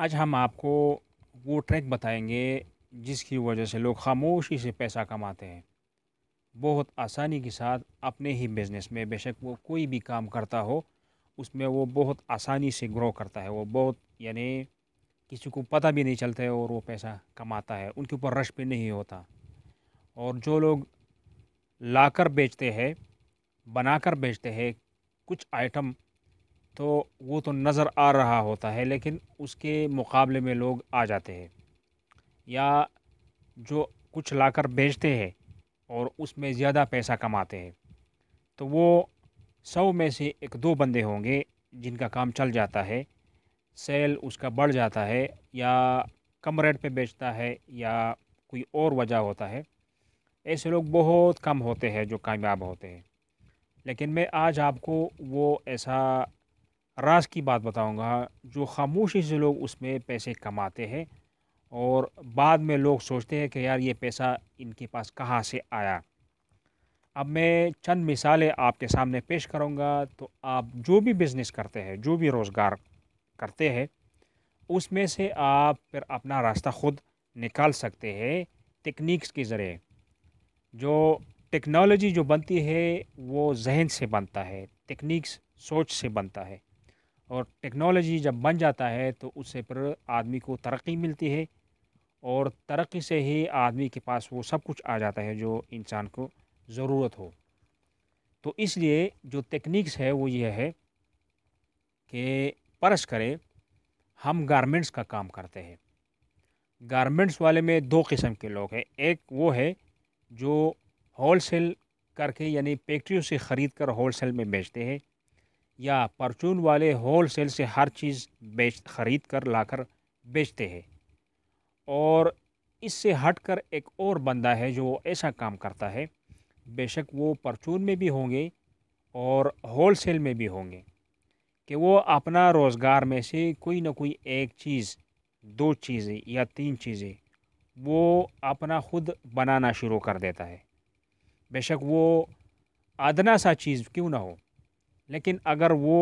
आज हम आपको वो ट्रैक बताएंगे जिसकी वजह से लोग खामोशी से पैसा कमाते हैं बहुत आसानी के साथ अपने ही बिज़नेस में बेशक वो कोई भी काम करता हो उसमें वो बहुत आसानी से ग्रो करता है वो बहुत यानी किसी को पता भी नहीं चलता है और वो पैसा कमाता है उनके ऊपर रश भी नहीं होता और जो लोग लाकर बेचते हैं बनाकर बेचते हैं कुछ आइटम तो वो तो नज़र आ रहा होता है लेकिन उसके मुकाबले में लोग आ जाते हैं या जो कुछ लाकर बेचते हैं और उसमें ज़्यादा पैसा कमाते हैं तो वो सौ में से एक दो बंदे होंगे जिनका काम चल जाता है सेल उसका बढ़ जाता है या कम रेट पे बेचता है या कोई और वजह होता है ऐसे लोग बहुत कम होते हैं जो कामयाब होते हैं लेकिन मैं आज आपको वो ऐसा राज की बात बताऊंगा जो खामोशी से लोग उसमें पैसे कमाते हैं और बाद में लोग सोचते हैं कि यार ये पैसा इनके पास कहाँ से आया अब मैं चंद मिसालें आपके सामने पेश करूँगा तो आप जो भी बिज़नेस करते हैं जो भी रोज़गार करते हैं उसमें से आप फिर अपना रास्ता ख़ुद निकाल सकते हैं टेक्निक्स के ज़रिए जो टेक्नोलॉजी जो बनती है वो जहन से बनता है टेक्निक्स सोच से बनता है और टेक्नोलॉजी जब बन जाता है तो उससे पर आदमी को तरक्की मिलती है और तरक्की से ही आदमी के पास वो सब कुछ आ जाता है जो इंसान को ज़रूरत हो तो इसलिए जो टेक्निक्स है वो ये है कि परस करें हम गारमेंट्स का काम करते हैं गारमेंट्स वाले में दो किस्म के लोग हैं एक वो है जो होल सेल करके यानी फैक्ट्रियों से ख़रीद कर होल सेल में बेचते हैं या परचून वाले होल सेल से हर चीज़ बेच खरीद कर लाकर बेचते हैं और इससे हटकर एक और बंदा है जो ऐसा काम करता है बेशक वो परचून में भी होंगे और होल सेल में भी होंगे कि वो अपना रोज़गार में से कोई ना कोई एक चीज़ दो चीज़ें या तीन चीज़ें वो अपना ख़ुद बनाना शुरू कर देता है बेशक वो आदना सा चीज़ क्यों ना हो लेकिन अगर वो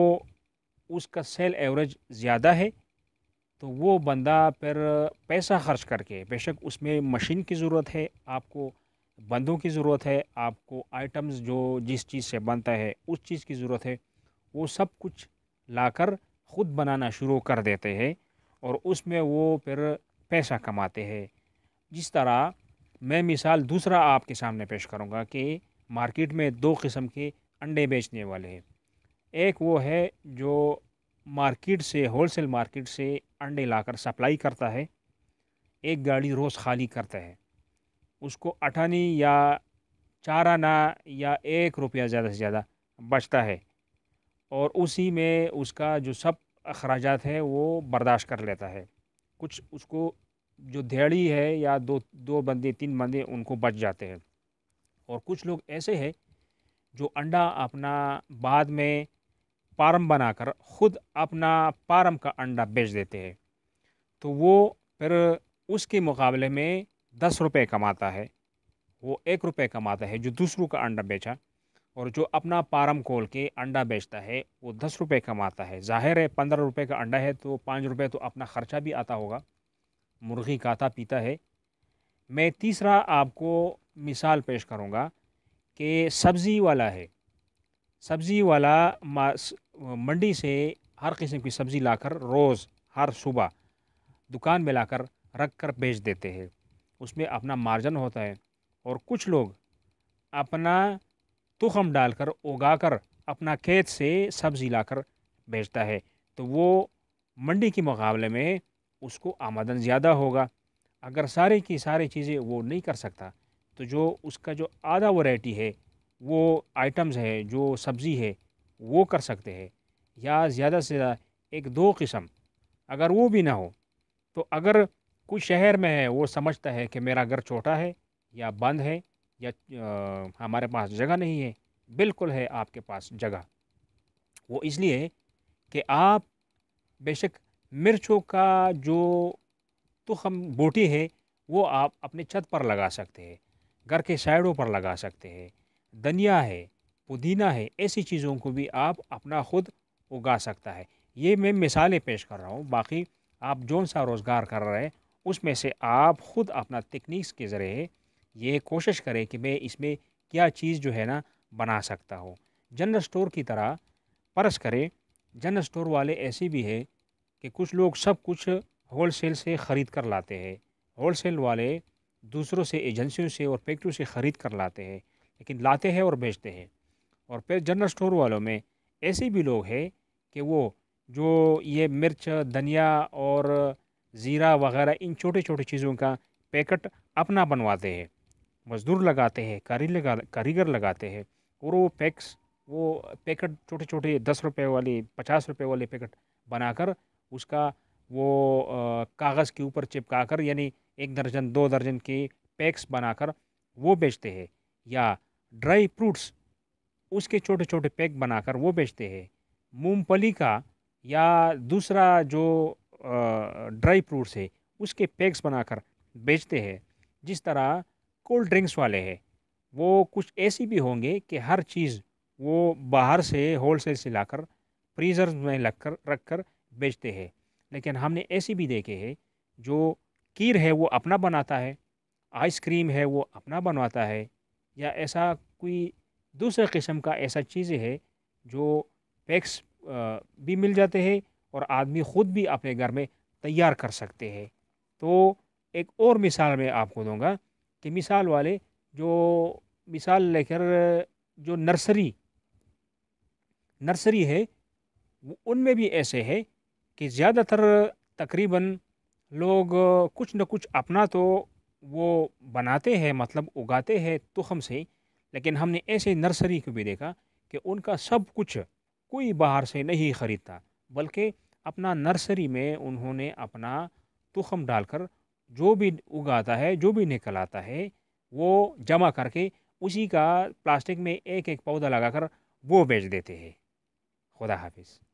उसका सेल एवरेज ज़्यादा है तो वो बंदा फिर पैसा खर्च करके बेशक उसमें मशीन की ज़रूरत है आपको बंदों की ज़रूरत है आपको आइटम्स जो जिस चीज़ से बनता है उस चीज़ की ज़रूरत है वो सब कुछ लाकर ख़ुद बनाना शुरू कर देते हैं और उसमें वो फिर पैसा कमाते हैं जिस तरह मैं मिसाल दूसरा आपके सामने पेश करूँगा कि मार्केट में दो किस्म के अंडे बेचने वाले हैं एक वो है जो मार्केट से होलसेल मार्केट से अंडे लाकर सप्लाई करता है एक गाड़ी रोज़ खाली करता है उसको अठानी या चार आना या एक रुपया ज़्यादा से ज़्यादा बचता है और उसी में उसका जो सब अखराज है वो बर्दाश्त कर लेता है कुछ उसको जो दिहाड़ी है या दो दो बंदे तीन बंदे उनको बच जाते हैं और कुछ लोग ऐसे हैं जो अंडा अपना बाद में फार्म बनाकर ख़ुद अपना फार्म का अंडा बेच देते हैं तो वो फिर उसके मुकाबले में दस रुपये कमाता है वो एक रुपये कमाता है जो दूसरों का अंडा बेचा और जो अपना पारम खोल के अंडा बेचता है वो दस रुपये कमाता है जाहिर है पंद्रह रुपये का अंडा है तो पाँच रुपये तो अपना ख़र्चा भी आता होगा मुर्गी खाता पीता है मैं तीसरा आपको मिसाल पेश करूँगा कि सब्ज़ी वाला है सब्ज़ी वाला मंडी से हर किस्म की सब्ज़ी लाकर रोज़ हर सुबह दुकान में लाकर रख कर बेच देते हैं उसमें अपना मार्जन होता है और कुछ लोग अपना तुखम डालकर उगा कर अपना खेत से सब्ज़ी लाकर बेचता है तो वो मंडी के मुकाबले में उसको आमदन ज़्यादा होगा अगर सारे की सारी चीज़ें वो नहीं कर सकता तो जो उसका जो आधा वैरायटी है वो आइटम्स है जो सब्ज़ी है वो कर सकते हैं या ज़्यादा से ज़्यादा एक दो किस्म अगर वो भी ना हो तो अगर कुछ शहर में है वो समझता है कि मेरा घर छोटा है या बंद है या आ, हमारे पास जगह नहीं है बिल्कुल है आपके पास जगह वो इसलिए कि आप बेशक मिर्चों का जो तुखम बोटी है वो आप अपने छत पर लगा सकते हैं घर के साइडों पर लगा सकते हैं धनिया है पुदीना है ऐसी चीज़ों को भी आप अपना ख़ुद उगा सकता है ये मैं मिसालें पेश कर रहा हूँ बाकी आप जो सा रोज़गार कर रहे हैं उसमें से आप ख़ुद अपना तकनीक्स के ज़रिए ये कोशिश करें कि मैं इसमें क्या चीज़ जो है ना बना सकता हूँ जनरल स्टोर की तरह परस करें जनरल स्टोर वाले ऐसे भी हैं कि कुछ लोग सब कुछ होल सेल से ख़रीद कर लाते हैं होल सेल वाले दूसरों से एजेंसियों से और फैक्ट्रियों से ख़रीद कर लाते हैं लेकिन लाते हैं और बेचते हैं और फिर जनरल स्टोर वालों में ऐसे भी लोग हैं कि वो जो ये मिर्च धनिया और ज़ीरा वगैरह इन छोटे छोटे चीज़ों का पैकेट अपना बनवाते हैं मज़दूर लगाते हैं कारीगर लगा कारीगर लगाते हैं और वो पैक्स वो पैकेट छोटे छोटे दस रुपए वाले पचास रुपए वाले पैकेट बनाकर उसका वो कागज़ के ऊपर चिपका कर यानी एक दर्जन दो दर्जन के पैक्स बनाकर वो बेचते हैं या ड्राई फ्रूट्स उसके छोटे छोटे पैक बनाकर वो बेचते हैं मूंगफली का या दूसरा जो ड्राई फ्रूट्स है उसके पैक्स बनाकर बेचते हैं जिस तरह कोल्ड ड्रिंक्स वाले हैं वो कुछ ऐसी भी होंगे कि हर चीज़ वो बाहर से होल सेल से लाकर फ्रीज़र में लग कर रख कर बेचते हैं लेकिन हमने ऐसे भी देखे हैं जो कीर है वो अपना बनाता है आइसक्रीम है वो अपना बनवाता है या ऐसा कोई दूसरे किस्म का ऐसा चीज़ें है जो पैक्स भी मिल जाते हैं और आदमी ख़ुद भी अपने घर में तैयार कर सकते हैं तो एक और मिसाल मैं आपको दूंगा कि मिसाल वाले जो मिसाल लेकर जो नर्सरी नर्सरी है उनमें भी ऐसे है कि ज़्यादातर तकरीबन लोग कुछ न कुछ अपना तो वो बनाते हैं मतलब उगाते हैं तुखम से लेकिन हमने ऐसे नर्सरी को भी देखा कि उनका सब कुछ कोई बाहर से नहीं ख़रीदता बल्कि अपना नर्सरी में उन्होंने अपना तुखम डालकर जो भी उगाता है जो भी निकल आता है वो जमा करके उसी का प्लास्टिक में एक एक पौधा लगाकर वो बेच देते हैं खुदा हाफिज़